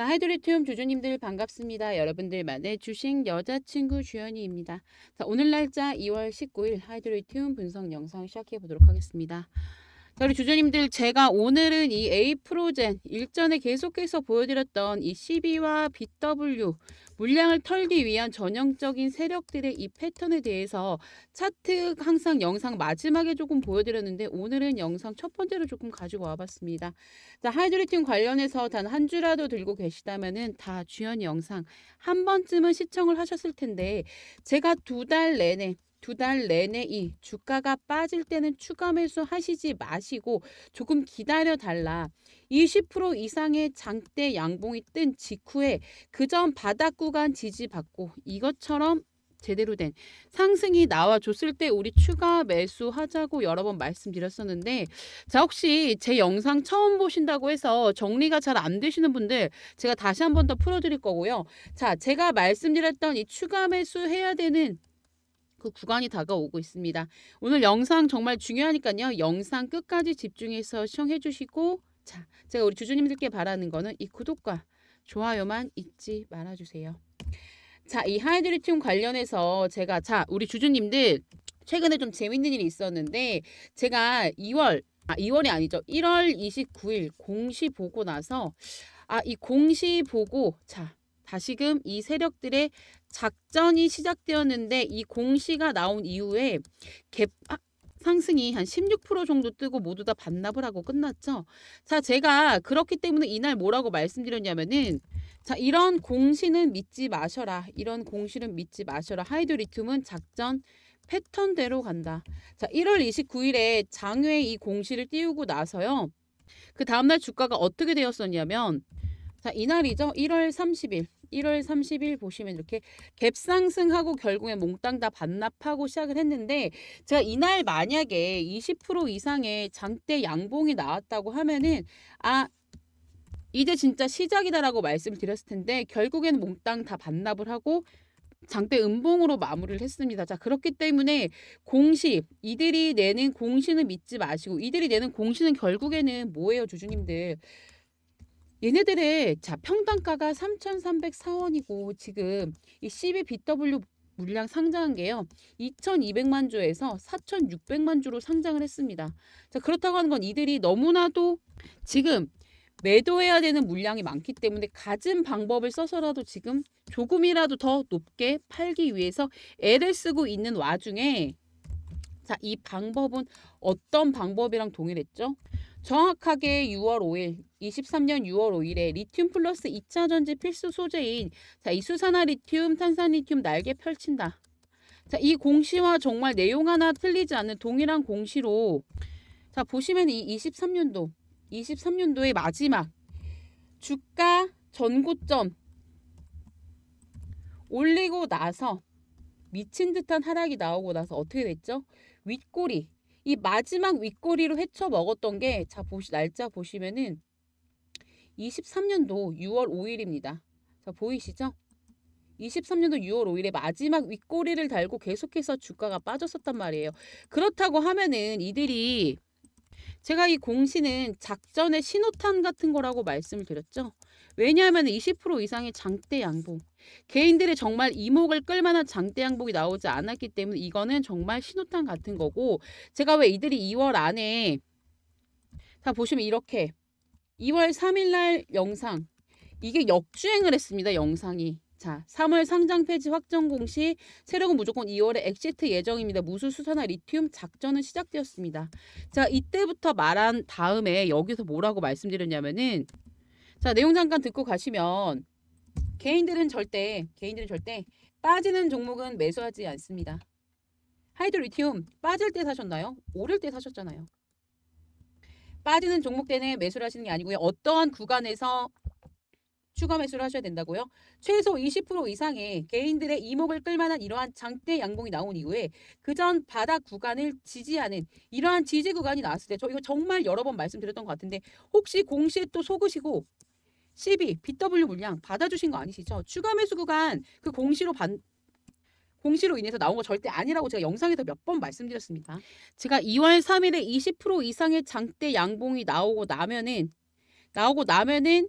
자, 하이드리움 주주님들 반갑습니다. 여러분들만의 주식 여자친구 주연이입니다. 자, 오늘 날짜 2월 19일 하이드리움 분석 영상 시작해 보도록 하겠습니다. 자, 우리 주주님들 제가 오늘은 이 A프로젠 일전에 계속해서 보여드렸던 이 CB와 BW 물량을 털기 위한 전형적인 세력들의 이 패턴에 대해서 차트 항상 영상 마지막에 조금 보여드렸는데 오늘은 영상 첫 번째로 조금 가지고 와봤습니다. 자 하이드리튬 관련해서 단 한 주라도 들고 계시다면은 다 주연 영상 한 번쯤은 시청을 하셨을 텐데 제가 두 달 내내 두달 내내 이 주가가 빠질 때는 추가 매수 하시지 마시고 조금 기다려 달라. 20% 이상의 장대 양봉이 뜬 직후에 그 전 바닥 구간 지지받고 이것처럼 제대로 된 상승이 나와줬을 때 우리 추가 매수하자고 여러 번 말씀드렸었는데 자 혹시 제 영상 처음 보신다고 해서 정리가 잘 안 되시는 분들 제가 다시 한 번 더 풀어드릴 거고요. 자 제가 말씀드렸던 이 추가 매수해야 되는 그 구간이 다가오고 있습니다. 오늘 영상 정말 중요하니까요. 영상 끝까지 집중해서 시청해 주시고 자, 제가 우리 주주님들께 바라는 거는 이 구독과 좋아요만 잊지 말아 주세요. 자, 이 하이드리튬 관련해서 제가 자, 우리 주주님들 최근에 좀 재밌는 일이 있었는데 제가 2월 아, 2월이 아니죠. 1월 29일 공시 보고 나서 아, 이 공시 보고 자, 다시금 이 세력들의 작전이 시작되었는데 이 공시가 나온 이후에 갭 아, 상승이 한 16% 정도 뜨고 모두 다 반납을 하고 끝났죠. 자, 제가 그렇기 때문에 이날 뭐라고 말씀드렸냐면은 자, 이런 공시는 믿지 마셔라. 이런 공시는 믿지 마셔라. 하이드리튬은 작전 패턴대로 간다. 자, 1월 29일에 장외 이 공시를 띄우고 나서요. 그 다음날 주가가 어떻게 되었었냐면 자, 이날이죠. 1월 30일. 1월 30일 보시면 이렇게 갭상승하고 결국에 몽땅 다 반납하고 시작을 했는데 제가 이날 만약에 20% 이상의 장대 양봉이 나왔다고 하면은 아 이제 진짜 시작이다라고 말씀드렸을 텐데 결국에는 몽땅 다 반납을 하고 장대 음봉으로 마무리를 했습니다. 자 그렇기 때문에 공시 이들이 내는 공시는 믿지 마시고 이들이 내는 공시는 결국에는 뭐예요 주주님들 얘네들의 자 평당가가 3,304원이고 지금 이 CBBW 물량 상장한 게요. 2,200만 주에서 4,600만 주로 상장을 했습니다. 자, 그렇다고 하는 건 이들이 너무나도 지금 매도해야 되는 물량이 많기 때문에 가진 방법을 써서라도 지금 조금이라도 더 높게 팔기 위해서 애를 쓰고 있는 와중에 자, 이 방법은 어떤 방법이랑 동일했죠? 정확하게 6월 5일 23년 6월 5일에 리튬 플러스 2차 전지 필수 소재인 자, 이 수산화 리튬, 탄산 리튬 날개 펼친다. 자, 이 공시와 정말 내용 하나 틀리지 않는 동일한 공시로 자, 보시면 이 23년도 23년도의 마지막 주가 전고점 올리고 나서 미친 듯한 하락이 나오고 나서 어떻게 됐죠? 윗꼬리 이 마지막 윗꼬리로 헤쳐 먹었던 게 자 보시 날짜 보시면은 23년도 6월 5일입니다. 자 보이시죠? 23년도 6월 5일에 마지막 윗꼬리를 달고 계속해서 주가가 빠졌었단 말이에요. 그렇다고 하면은 이들이 제가 이 공시는 작전의 신호탄 같은 거라고 말씀을 드렸죠. 왜냐하면 20% 이상의 장대 양봉 개인들의 정말 이목을 끌만한 장대 양봉이 나오지 않았기 때문에 이거는 정말 신호탄 같은 거고 제가 왜 이들이 2월 안에 다 보시면 이렇게 2월 3일날 영상 이게 역주행을 했습니다 영상이 자, 3월 상장 폐지 확정 공시, 세력은 무조건 2월에 엑시트 예정입니다. 무수 수산화 리튬 작전은 시작되었습니다. 자, 이때부터 말한 다음에 여기서 뭐라고 말씀드렸냐면은 자, 내용 잠깐 듣고 가시면 개인들은 절대 개인들은 절대 빠지는 종목은 매수하지 않습니다. 하이드로리튬 빠질 때 사셨나요? 오를 때 사셨잖아요. 빠지는 종목 때문에 매수를 하시는 게 아니고요. 어떠한 구간에서 추가 매수를 하셔야 된다고요. 최소 20% 이상의 개인들의 이목을 끌만한 이러한 장대 양봉이 나온 이후에 그 전 바닥 구간을 지지하는 이러한 지지 구간이 나왔을 때저 이거 정말 여러 번 말씀드렸던 것 같은데 혹시 공시에 또 속으시고 12 BW 물량 받아주신 거 아니시죠? 추가 매수 구간 그 공시로 반, 공시로 인해서 나온 거 절대 아니라고 제가 영상에서 몇 번 말씀드렸습니다. 제가 2월 3일에 20% 이상의 장대 양봉이 나오고 나면은 나오고 나면은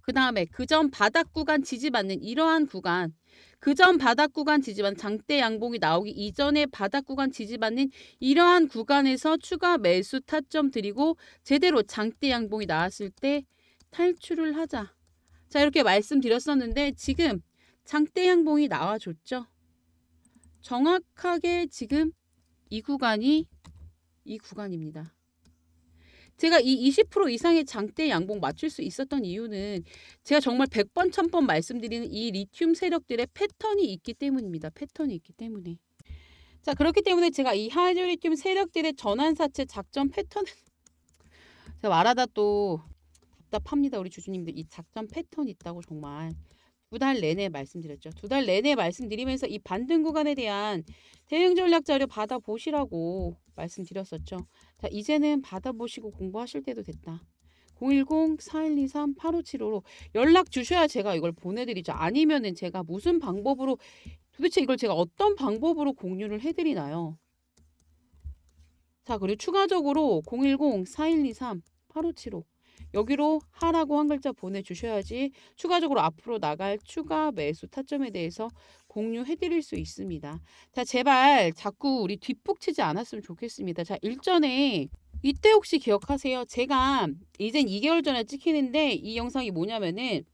그 다음에 그 전 바닥 구간 지지받는 이러한 구간 그 전 바닥 구간 지지받는 장대 양봉이 나오기 이전에 바닥 구간 지지받는 이러한 구간에서 추가 매수 타점 드리고 제대로 장대 양봉이 나왔을 때 탈출을 하자. 자, 이렇게 말씀드렸었는데 지금 장대양봉이 나와줬죠. 정확하게 지금 이 구간이 이 구간입니다. 제가 이 20% 이상의 장대 양봉 맞출 수 있었던 이유는 제가 정말 100번, 1000번 말씀드리는 이 리튬 세력들의 패턴이 있기 때문입니다. 패턴이 있기 때문에. 자, 그렇기 때문에 제가 이 하이드리튬 세력들의 전환사채 작전 패턴을 제가 말하다 또 답답합니다. 우리 주주님들 이 작전 패턴 있다고 정말 두 달 내내 말씀드렸죠. 두 달 내내 말씀드리면서 이 반등 구간에 대한 대응 전략 자료 받아보시라고 말씀드렸었죠. 자, 이제는 받아보시고 공부하실 때도 됐다. 010-4123-8575로 연락 주셔야 제가 이걸 보내드리죠. 아니면은 제가 무슨 방법으로 도대체 이걸 제가 어떤 방법으로 공유를 해드리나요? 자, 그리고 추가적으로 010-4123-8575 여기로 하라고 한 글자 보내주셔야지 추가적으로 앞으로 나갈 추가 매수 타점에 대해서 공유해 드릴 수 있습니다. 자, 제발 자꾸 우리 뒷북 치지 않았으면 좋겠습니다. 자, 일전에 이때 혹시 기억하세요? 제가 이젠 2개월 전에 찍히는데 이 영상이 뭐냐면은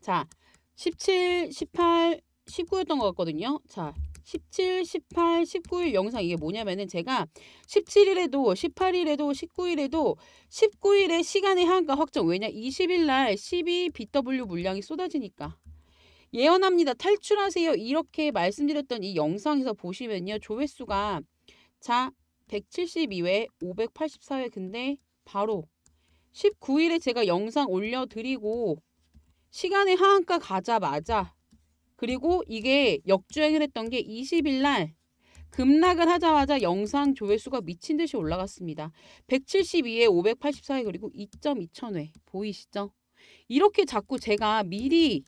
자, 17, 18, 19였던 것 같거든요. 자, 17, 18, 19일 영상 이게 뭐냐면은 제가 17일에도 18일에도 19일에도 19일에 시간의 한가 확정 왜냐 20일 날 12BW 물량이 쏟아지니까 예언합니다. 탈출하세요. 이렇게 말씀드렸던 이 영상에서 보시면요. 조회수가 자 172회 584회 근데 바로 19일에 제가 영상 올려드리고 시간의 하한가 가자마자 그리고 이게 역주행을 했던 게 20일 날 급락을 하자마자 영상 조회수가 미친 듯이 올라갔습니다. 172회, 584회 그리고 2.2천회 보이시죠? 이렇게 자꾸 제가 미리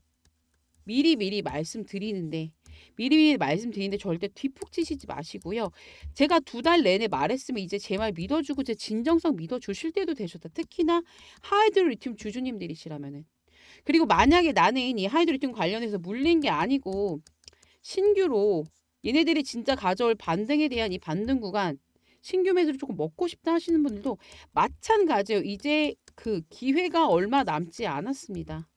미리 미리 말씀드리는데 미리 미리 말씀드리는데 절대 뒤푹 치시지 마시고요. 제가 두 달 내내 말했으면 이제 제 말 믿어주고 제 진정성 믿어주실 때도 되셨다. 특히나 하이드 리튬 주주님들이시라면은 그리고 만약에 나는 이 하이드로틴 관련해서 물린 게 아니고 신규로 얘네들이 진짜 가져올 반등에 대한 이 반등 구간 신규 매수를 조금 먹고 싶다 하시는 분들도 마찬가지예요. 이제 그 기회가 얼마 남지 않았습니다.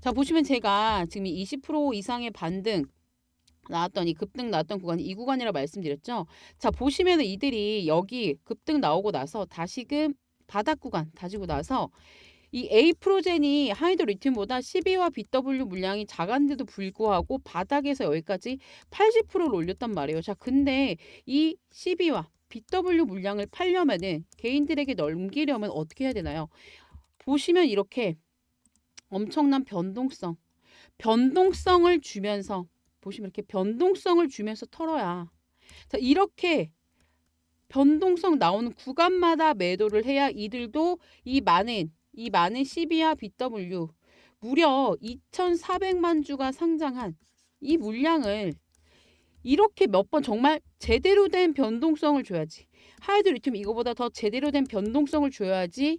자 보시면 제가 지금 20% 이상의 반등 나왔던 이 급등 나왔던 구간이 이 구간이라 말씀드렸죠. 자 보시면 이들이 여기 급등 나오고 나서 다시금 바닥 구간 다지고 나서 이에이프로젠이 하이드리튬보다 12와 BW 물량이 작은데도 불구하고 바닥에서 여기까지 80%를 올렸단 말이에요. 자, 근데 이 12와 BW 물량을 팔려면은 개인들에게 넘기려면 어떻게 해야 되나요? 보시면 이렇게 엄청난 변동성, 변동성을 주면서 보시면 이렇게 변동성을 주면서 털어야 자, 이렇게 변동성 나오는 구간마다 매도를 해야 이들도 이 많은 이 많은 시비아 BW 무려 2,400만 주가 상장한 이 물량을 이렇게 몇 번 정말 제대로 된 변동성을 줘야지 하이드 리튬 이거보다 더 제대로 된 변동성을 줘야지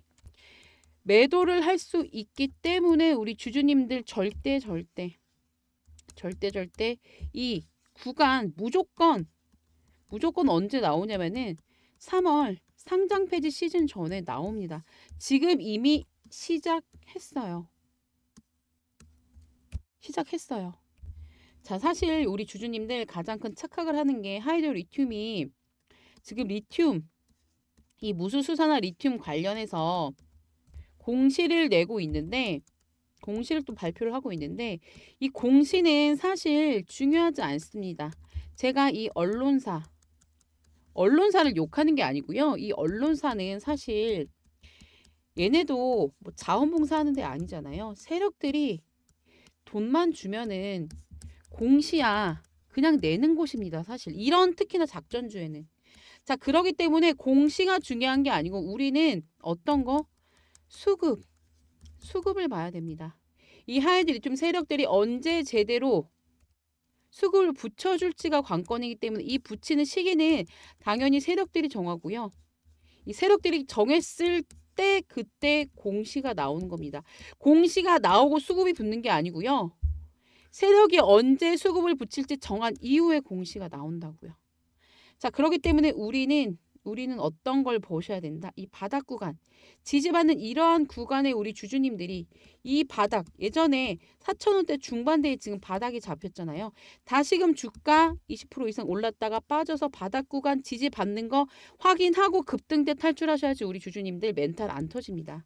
매도를 할 수 있기 때문에 우리 주주님들 절대 절대 절대 절대 이 구간 무조건 무조건 언제 나오냐면은 3월 상장 폐지 시즌 전에 나옵니다. 지금 이미 시작했어요. 시작했어요. 자, 사실 우리 주주님들 가장 큰 착각을 하는 게하이드 리튬이 지금 리튬 이 무수수산화 리튬 관련해서 공시를 내고 있는데 공시를 또 발표를 하고 있는데 이 공시는 사실 중요하지 않습니다. 제가 이 언론사 언론사를 욕하는 게 아니고요. 이 언론사는 사실 얘네도 뭐 자원봉사 하는 데 아니잖아요. 세력들이 돈만 주면은 공시야 그냥 내는 곳입니다. 사실 이런 특히나 작전주에는 자 그러기 때문에 공시가 중요한 게 아니고 우리는 어떤 거 수급 수급을 봐야 됩니다. 이 하이들이 좀 세력들이 언제 제대로 수급을 붙여줄지가 관건이기 때문에 이 붙이는 시기는 당연히 세력들이 정하고요. 이 세력들이 정했을 때 그때 공시가 나오는 겁니다. 공시가 나오고 수급이 붙는 게 아니고요. 세력이 언제 수급을 붙일지 정한 이후에 공시가 나온다고요. 자, 그렇기 때문에 우리는 우리는 어떤 걸 보셔야 된다? 이 바닥 구간. 지지받는 이러한 구간에 우리 주주님들이 이 바닥, 예전에 4천원대 중반대에 지금 바닥이 잡혔잖아요. 다시금 주가 20% 이상 올랐다가 빠져서 바닥 구간 지지받는 거 확인하고 급등때 탈출하셔야지 우리 주주님들 멘탈 안 터집니다.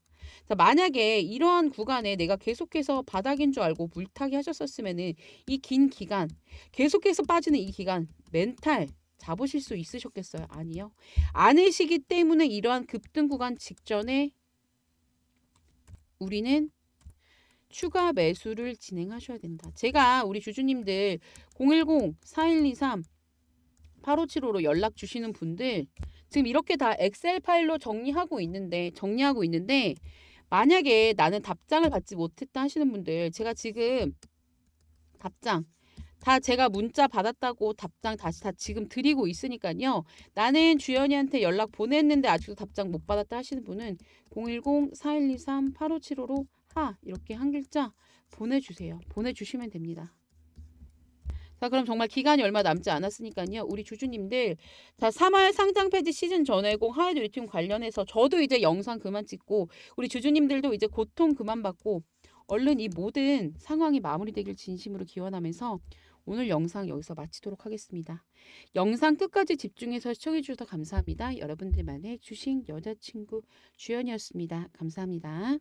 자, 만약에 이러한 구간에 내가 계속해서 바닥인 줄 알고 물타기 하셨었으면은 이 긴 기간, 계속해서 빠지는 이 기간, 멘탈, 잡으실 수 있으셨겠어요? 아니요. 아니시기 때문에 이러한 급등 구간 직전에 우리는 추가 매수를 진행하셔야 된다. 제가 우리 주주님들 010-4123 8575로 연락 주시는 분들 지금 이렇게 다 엑셀 파일로 정리하고 있는데 정리하고 있는데 만약에 나는 답장을 받지 못했다 하시는 분들 제가 지금 답장 다 제가 문자 받았다고 답장 다시 다 지금 드리고 있으니까요. 나는 주연이한테 연락 보냈는데 아직도 답장 못 받았다 하시는 분은 010-4123-8575로 하 이렇게 한 글자 보내주세요. 보내주시면 됩니다. 자 그럼 정말 기간이 얼마 남지 않았으니까요. 우리 주주님들 자 3월 상장 폐지 시즌 전에공 하이드 리튬 관련해서 저도 이제 영상 그만 찍고 우리 주주님들도 이제 고통 그만 받고 얼른 이 모든 상황이 마무리되길 진심으로 기원하면서 오늘 영상 여기서 마치도록 하겠습니다. 영상 끝까지 집중해서 시청해 주셔서 감사합니다. 여러분들만의 주식 여자친구 주연이었습니다. 감사합니다.